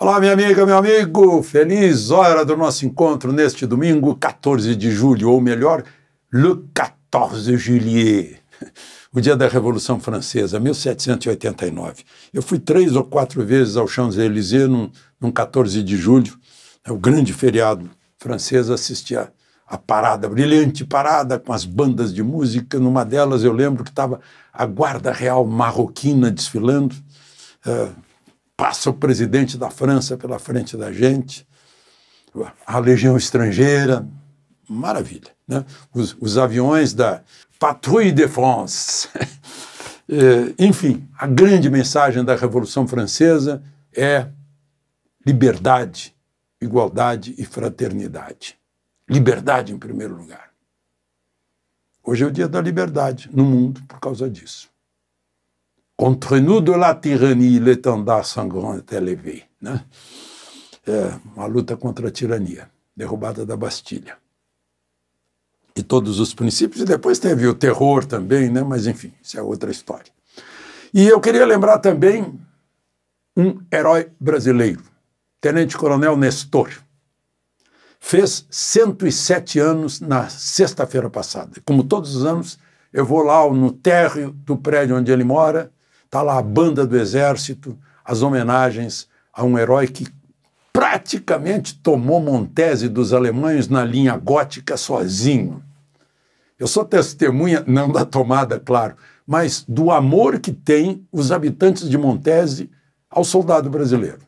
Olá, minha amiga, meu amigo, feliz hora do nosso encontro neste domingo, 14 de julho, ou melhor, le 14 juillet, o dia da Revolução Francesa, 1789. Eu fui três ou quatro vezes ao Champs-Élysées num, num 14 de julho, né, o grande feriado francês, assistia a parada, brilhante parada com as bandas de música. Numa delas eu lembro que estava a Guarda Real Marroquina desfilando. Uh, passa o presidente da França pela frente da gente, a legião estrangeira, maravilha. Né? Os, os aviões da Patrouille de France. é, enfim, a grande mensagem da Revolução Francesa é liberdade, igualdade e fraternidade. Liberdade em primeiro lugar. Hoje é o dia da liberdade no mundo por causa disso contre nous de la tyrannie, l'étendard sangrant est élevé. Né? É uma luta contra a tirania, derrubada da Bastilha. E todos os princípios, e depois teve o terror também, né? mas enfim, isso é outra história. E eu queria lembrar também um herói brasileiro, Tenente Coronel Nestor. Fez 107 anos na sexta-feira passada. Como todos os anos, eu vou lá no térreo do prédio onde ele mora Está lá a banda do Exército, as homenagens a um herói que praticamente tomou Montese dos alemães na linha gótica sozinho. Eu sou testemunha, não da tomada, claro, mas do amor que têm os habitantes de Montese ao soldado brasileiro.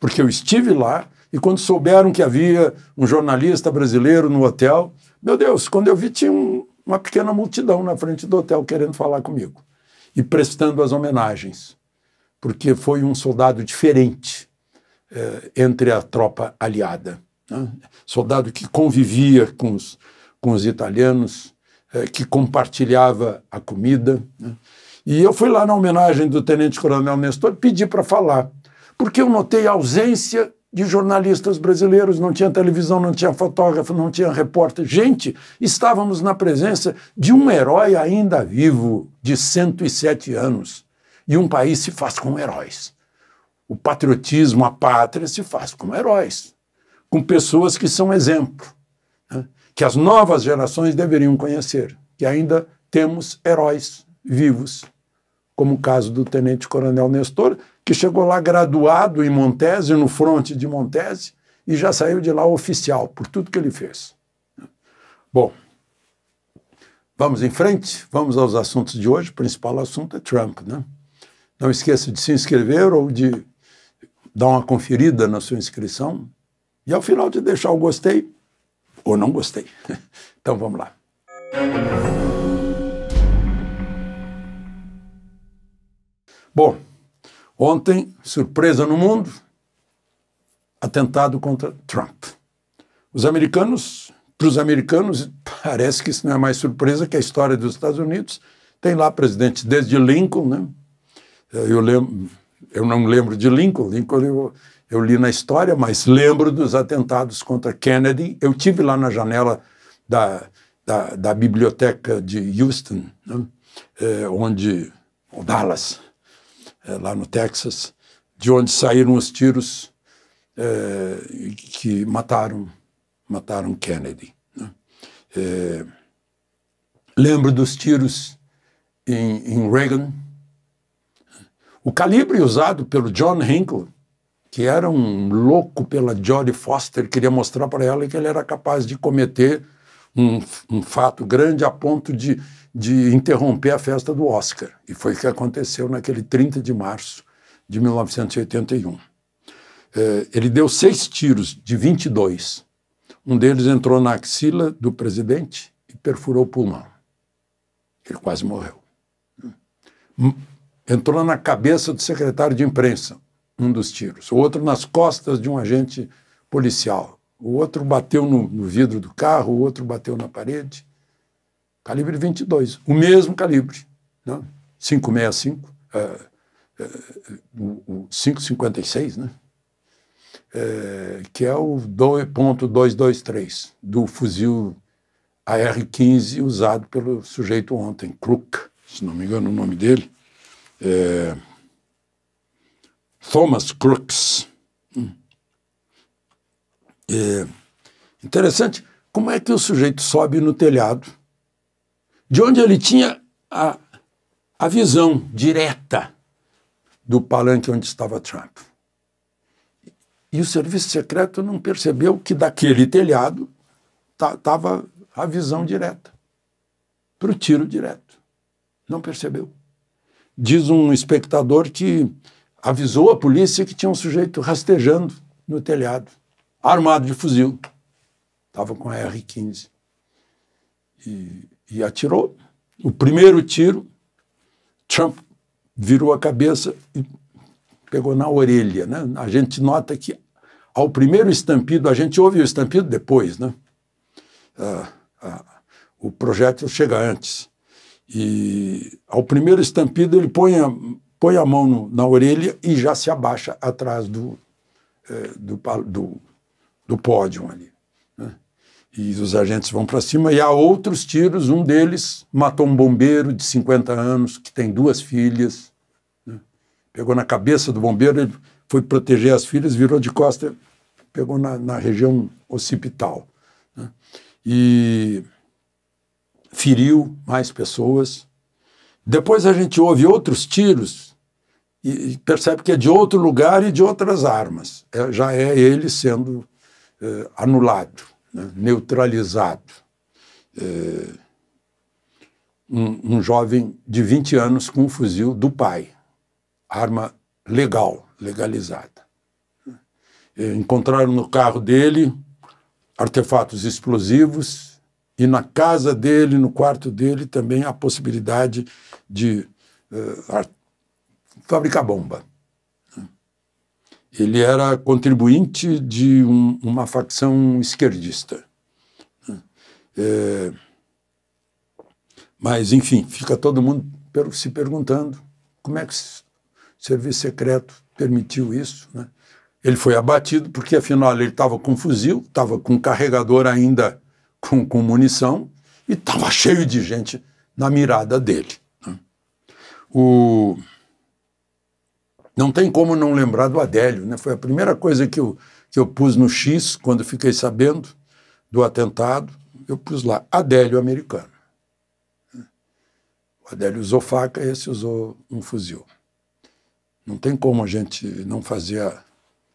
Porque eu estive lá e quando souberam que havia um jornalista brasileiro no hotel, meu Deus, quando eu vi, tinha um, uma pequena multidão na frente do hotel querendo falar comigo e prestando as homenagens, porque foi um soldado diferente eh, entre a tropa aliada. Né? Soldado que convivia com os, com os italianos, eh, que compartilhava a comida. Né? E eu fui lá na homenagem do Tenente Coronel Nestor e pedi para falar, porque eu notei a ausência de jornalistas brasileiros, não tinha televisão, não tinha fotógrafo, não tinha repórter. Gente, estávamos na presença de um herói ainda vivo, de 107 anos. E um país se faz com heróis. O patriotismo, a pátria, se faz com heróis, com pessoas que são exemplo, né? que as novas gerações deveriam conhecer, que ainda temos heróis vivos como o caso do Tenente Coronel Nestor, que chegou lá graduado em Montese, no fronte de Montese, e já saiu de lá oficial, por tudo que ele fez. Bom, vamos em frente, vamos aos assuntos de hoje. O principal assunto é Trump, né? Não esqueça de se inscrever ou de dar uma conferida na sua inscrição e ao final de deixar o gostei ou não gostei. Então vamos lá. Bom, ontem, surpresa no mundo, atentado contra Trump. Os americanos, para os americanos, parece que isso não é mais surpresa que a história dos Estados Unidos. Tem lá presidente desde Lincoln, né? Eu, lembro, eu não lembro de Lincoln, Lincoln eu, eu li na história, mas lembro dos atentados contra Kennedy. Eu tive lá na janela da, da, da biblioteca de Houston, né? é, onde, Dallas, eh, lá no Texas, de onde saíram os tiros é, que mataram, mataram Kennedy. Né? Eh, lembro dos tiros em, em Reagan. O calibre usado pelo John Hinkle que era um louco pela Jodie Foster, queria mostrar para ela que ele era capaz de cometer um, um fato grande a ponto de, de interromper a festa do Oscar. E foi o que aconteceu naquele 30 de março de 1981. É, eh, ele deu seis tiros de 22. Um deles entrou na axila do presidente e perfurou o pulmão. Ele quase morreu. Hum. Entrou na cabeça do secretário de imprensa, um dos tiros. O outro nas costas de um agente policial o outro bateu no, no vidro do carro, o outro bateu na parede. Calibre 22, o mesmo calibre, né? 565, uh, uh, o, o 556, né? É, que é o 2.223 do fuzil AR-15 usado pelo sujeito ontem, Crook, se não me engano o nome dele, é, Thomas Crooks. É interessante como é que o sujeito sobe no telhado, de onde ele tinha a, a visão direta do palanque onde estava Trump. E o serviço secreto não percebeu que daquele telhado estava a visão direta para o tiro direto. Não percebeu. Diz um espectador que avisou a polícia que tinha um sujeito rastejando no telhado armado de fuzil. Estava com R-15. E, e atirou. O primeiro tiro, Trump virou a cabeça e pegou na orelha. Né? A gente nota que ao primeiro estampido, a gente ouve o estampido depois, né? Ah, ah, o projétil chega antes. E ao primeiro estampido, ele põe a, põe a mão no, na orelha e já se abaixa atrás do, eh, do, do do pódio ali. Né? E os agentes vão para cima e há outros tiros. Um deles matou um bombeiro de 50 anos que tem duas filhas. Né? Pegou na cabeça do bombeiro, ele foi proteger as filhas, virou de costa, pegou na, na região occipital. Né? E feriu mais pessoas. Depois a gente ouve outros tiros e percebe que é de outro lugar e de outras armas. É, já é ele sendo eh, anulado, né, neutralizado. Eh, um, um, jovem de 20 anos com um fuzil do pai, arma legal, legalizada. Eh, encontraram no carro dele artefatos explosivos e na casa dele, no quarto dele, também a possibilidade de eh, fabricar bomba ele era contribuinte de um, uma facção esquerdista. Né? É, mas, enfim, fica todo mundo se perguntando como é que o serviço secreto permitiu isso. Né? Ele foi abatido porque, afinal, ele estava com fuzil, estava com carregador ainda com, com munição e estava cheio de gente na mirada dele. Né? O não tem como não lembrar do Adélio, né? Foi a primeira coisa que eu, que eu pus no X, quando fiquei sabendo do atentado, eu pus lá, Adélio americano. O Adélio usou faca, esse usou um fuzil. Não tem como a gente não fazer a,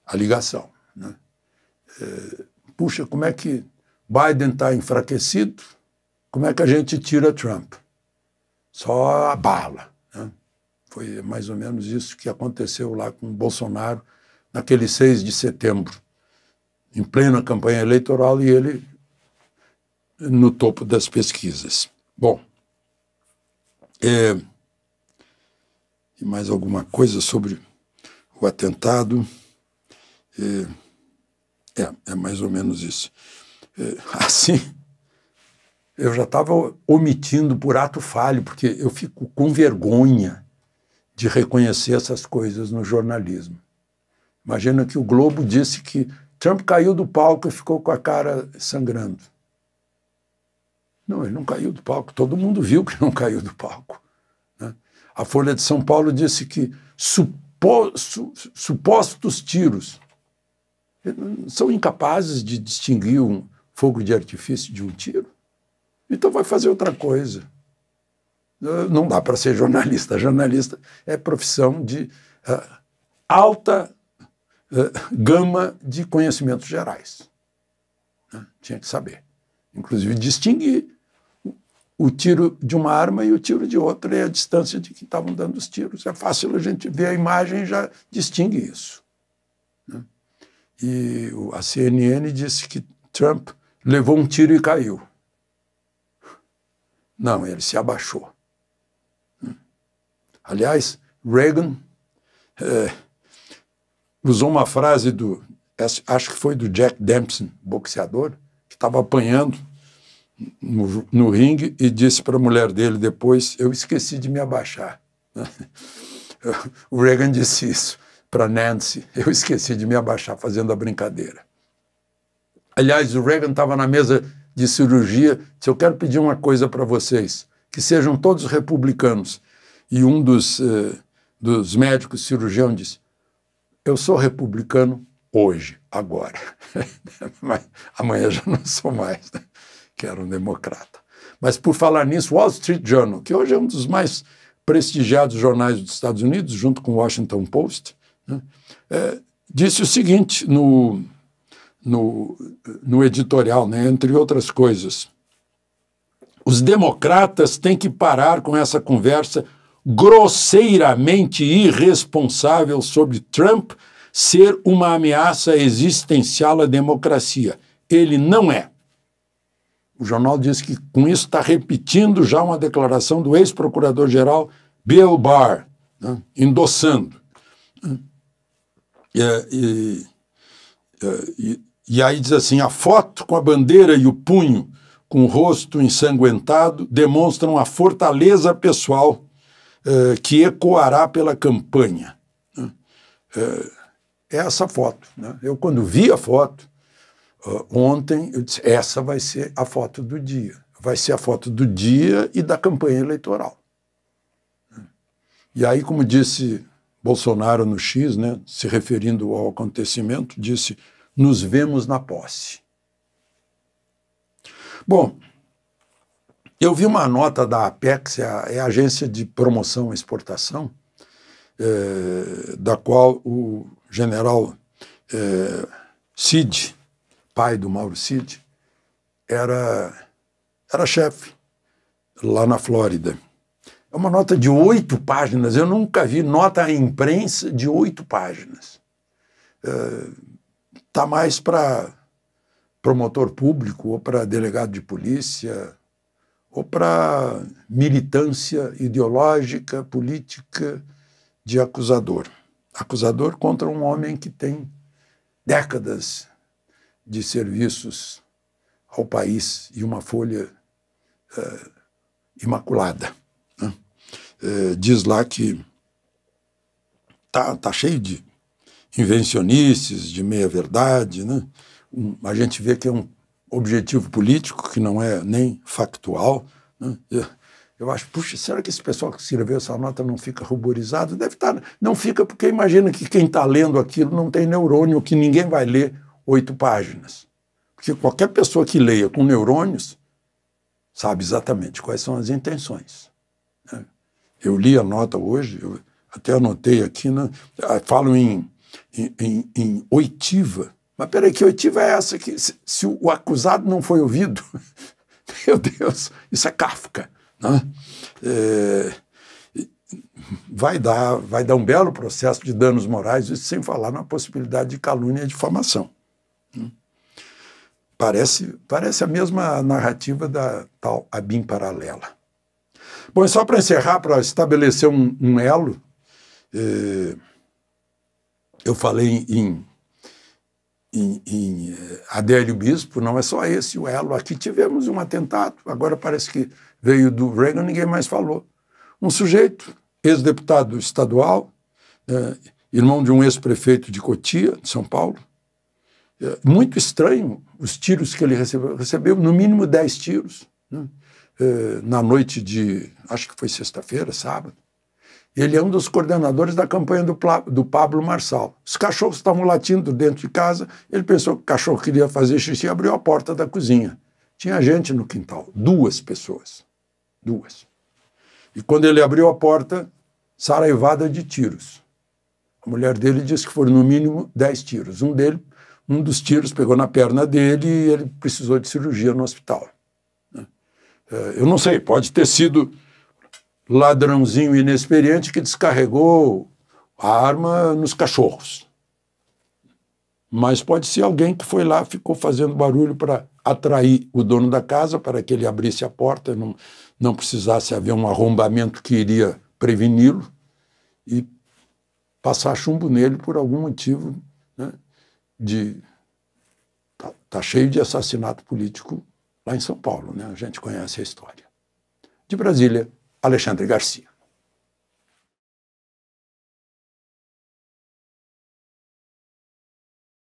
a ligação, né? É, puxa, como é que Biden está enfraquecido? Como é que a gente tira Trump? Só a bala, né? Foi mais ou menos isso que aconteceu lá com Bolsonaro naquele 6 de setembro, em plena campanha eleitoral e ele no topo das pesquisas. Bom, é, e mais alguma coisa sobre o atentado? É, é, é mais ou menos isso. É, assim, eu já estava omitindo por ato falho, porque eu fico com vergonha de reconhecer essas coisas no jornalismo. Imagina que o Globo disse que Trump caiu do palco e ficou com a cara sangrando. Não, ele não caiu do palco. Todo mundo viu que não caiu do palco. Né? A Folha de São Paulo disse que supo, su, supostos tiros eh, são incapazes de distinguir um fogo de artifício de um tiro. Então vai fazer outra coisa não dá para ser jornalista. Jornalista é profissão de uh, alta uh, gama de conhecimentos gerais. Né? Tinha que saber. Inclusive, distinguir o tiro de uma arma e o tiro de outra e a distância de que estavam dando os tiros. É fácil a gente ver a imagem e já distingue isso. Né? E a CNN disse que Trump levou um tiro e caiu. Não, ele se abaixou. Aliás, Reagan é, usou uma frase do, acho que foi do Jack Dempsey, boxeador, que estava apanhando no, no ringue e disse para a mulher dele depois: Eu esqueci de me abaixar. O Reagan disse isso para Nancy: Eu esqueci de me abaixar fazendo a brincadeira. Aliás, o Reagan estava na mesa de cirurgia. Se eu quero pedir uma coisa para vocês, que sejam todos republicanos e um dos, eh, dos médicos cirurgião disse: Eu sou republicano hoje, agora. Mas amanhã já não sou mais, né? que era um democrata. Mas por falar nisso, Wall Street Journal, que hoje é um dos mais prestigiados jornais dos Estados Unidos, junto com o Washington Post, né? Eh, disse o seguinte no, no, no editorial, né? entre outras coisas. Os democratas têm que parar com essa conversa grosseiramente irresponsável sobre Trump ser uma ameaça existencial à democracia. Ele não é. O jornal diz que com isso está repetindo já uma declaração do ex-procurador-geral Bill Barr, né, endossando. É, e, e, é, e, e aí diz assim: a foto com a bandeira e o punho com o rosto ensanguentado demonstram a fortaleza pessoal eh, que ecoará pela campanha. Né? Eh, é essa foto. Né? Eu, quando vi a foto uh, ontem, eu disse: essa vai ser a foto do dia. Vai ser a foto do dia e da campanha eleitoral. Né? E aí, como disse Bolsonaro no X, né, se referindo ao acontecimento, disse: nos vemos na posse. Bom, eu vi uma nota da Apex, é a, é a agência de promoção e exportação, é, da qual o general é, Cid, pai do Mauro Cid, era, era chefe lá na Flórida. É uma nota de oito páginas, eu nunca vi nota à imprensa de oito páginas. Está é, tá mais para promotor público ou para delegado de polícia, ou para militância ideológica, política de acusador. Acusador contra um homem que tem décadas de serviços ao país e uma folha eh, imaculada. Né? Eh, diz lá que tá, tá cheio de invencionices, de meia-verdade. Né? Um, a gente vê que é um objetivo político, que não é nem factual. Né? Eu acho, puxa, será que esse pessoal que escreveu essa nota não fica ruborizado? Deve estar. Tá, não fica, porque imagina que quem está lendo aquilo não tem neurônio, que ninguém vai ler oito páginas. Porque qualquer pessoa que leia com neurônios sabe exatamente quais são as intenções. Né? Eu li a nota hoje, eu até anotei aqui, né? falo em, em, em, em oitiva mas peraí, que oitiva é essa que se, se o acusado não foi ouvido? Meu Deus, isso é Kafka. Né? É, vai, dar, vai dar um belo processo de danos morais, isso sem falar na possibilidade de calúnia e difamação. Né? Parece, parece a mesma narrativa da tal Abim Paralela. Bom, só para encerrar, para estabelecer um, um elo, eh, eu falei em em, em eh, Adélio Bispo, não é só esse o elo. Aqui tivemos um atentado, agora parece que veio do Reagan, ninguém mais falou. Um sujeito, ex-deputado estadual, é, irmão de um ex-prefeito de Cotia, de São Paulo, é, muito estranho os tiros que ele recebeu. Recebeu no mínimo 10 tiros né? é, na noite de, acho que foi sexta-feira, sábado. Ele é um dos coordenadores da campanha do, do Pablo Marçal. Os cachorros estavam latindo dentro de casa, ele pensou que o cachorro queria fazer xixi e abriu a porta da cozinha. Tinha gente no quintal, duas pessoas. Duas. E quando ele abriu a porta, saraivada de tiros. A mulher dele disse que foram no mínimo dez tiros. Um dele, um dos tiros pegou na perna dele e ele precisou de cirurgia no hospital. Né? É, eu não sei, pode ter sido ladrãozinho inexperiente que descarregou a arma nos cachorros. Mas pode ser alguém que foi lá, ficou fazendo barulho para atrair o dono da casa para que ele abrisse a porta, não, não precisasse haver um arrombamento que iria preveni-lo e passar chumbo nele por algum motivo né, de tá, tá cheio de assassinato político lá em São Paulo, né? A gente conhece a história. De Brasília, Alexandre Garcia.